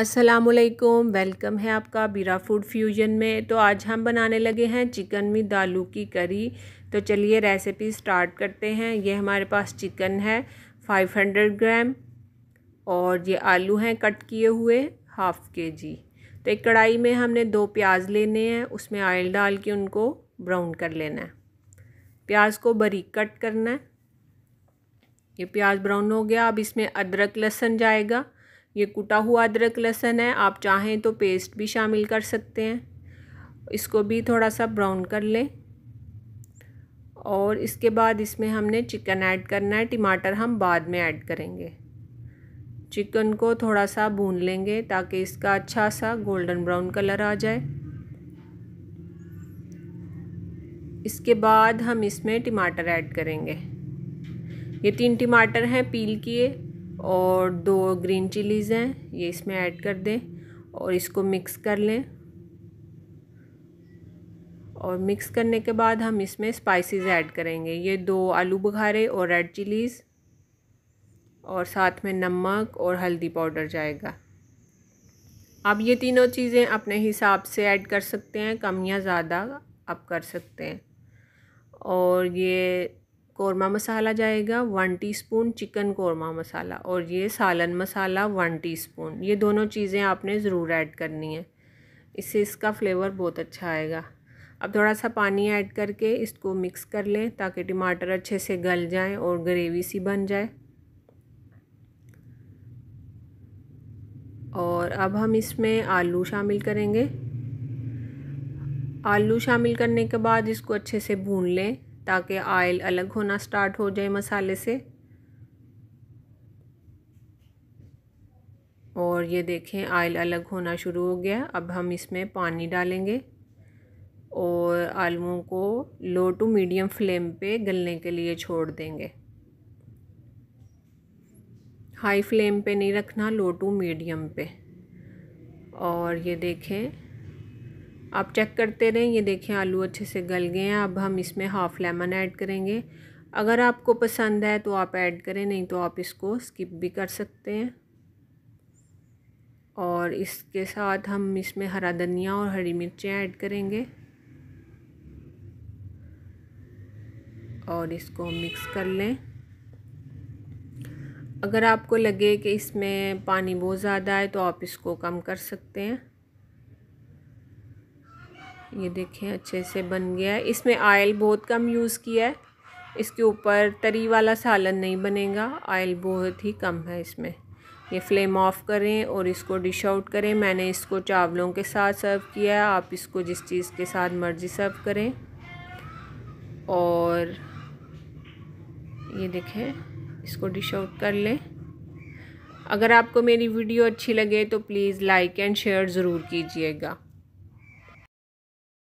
असलकुम वेलकम है आपका बीरा फूड फ्यूजन में तो आज हम बनाने लगे हैं चिकन में आलू की करी तो चलिए रेसिपी स्टार्ट करते हैं ये हमारे पास चिकन है 500 ग्राम और ये आलू हैं कट किए हुए हाफ़ के जी तो एक कढ़ाई में हमने दो प्याज लेने हैं उसमें ऑयल डाल के उनको ब्राउन कर लेना है प्याज को बरीक कट करना है ये प्याज ब्राउन हो गया अब इसमें अदरक लहसन जाएगा ये कुटा हुआ अदरक लहसन है आप चाहें तो पेस्ट भी शामिल कर सकते हैं इसको भी थोड़ा सा ब्राउन कर लें और इसके बाद इसमें हमने चिकन ऐड करना है टमाटर हम बाद में ऐड करेंगे चिकन को थोड़ा सा भून लेंगे ताकि इसका अच्छा सा गोल्डन ब्राउन कलर आ जाए इसके बाद हम इसमें टमाटर ऐड करेंगे ये तीन टमाटर हैं पील किए और दो ग्रीन चिलीज़ हैं ये इसमें ऐड कर दें और इसको मिक्स कर लें और मिक्स करने के बाद हम इसमें स्पाइसेस ऐड करेंगे ये दो आलू बुखारे और रेड चिलीज़ और साथ में नमक और हल्दी पाउडर जाएगा आप ये तीनों चीज़ें अपने हिसाब से ऐड कर सकते हैं कम या ज़्यादा आप कर सकते हैं और ये कौरमा मसाला जाएगा one teaspoon chicken korma masala और ये सालन मसाला वन टीस्पून ये दोनों चीज़ें आपने ज़रूर ऐड करनी है इससे इसका फ्लेवर बहुत अच्छा आएगा अब थोड़ा सा पानी ऐड करके इसको मिक्स कर लें ताकि टमाटर अच्छे से गल जाएं और ग्रेवी सी बन जाए और अब हम इसमें आलू शामिल करेंगे आलू शामिल करने के बाद इसको अच्छे से भून लें ताकि आयल अलग होना स्टार्ट हो जाए मसाले से और ये देखें आयल अलग होना शुरू हो गया अब हम इसमें पानी डालेंगे और आलूओं को लो टू मीडियम फ्लेम पे गलने के लिए छोड़ देंगे हाई फ्लेम पे नहीं रखना लो टू मीडियम पे और ये देखें आप चेक करते रहें ये देखें आलू अच्छे से गल गए हैं अब हम इसमें हाफ़ लेमन ऐड करेंगे अगर आपको पसंद है तो आप ऐड करें नहीं तो आप इसको स्किप भी कर सकते हैं और इसके साथ हम इसमें हरा धनिया और हरी मिर्चें ऐड करेंगे और इसको मिक्स कर लें अगर आपको लगे कि इसमें पानी बहुत ज़्यादा है तो आप इसको कम कर सकते हैं ये देखें अच्छे से बन गया है इसमें आयल बहुत कम यूज़ किया है इसके ऊपर तरी वाला सालन नहीं बनेगा आयल बहुत ही कम है इसमें ये फ्लेम ऑफ़ करें और इसको डिश आउट करें मैंने इसको चावलों के साथ सर्व किया है आप इसको जिस चीज़ के साथ मर्ज़ी सर्व करें और ये देखें इसको डिश आउट कर लें अगर आपको मेरी वीडियो अच्छी लगे तो प्लीज़ लाइक एंड शेयर ज़रूर कीजिएगा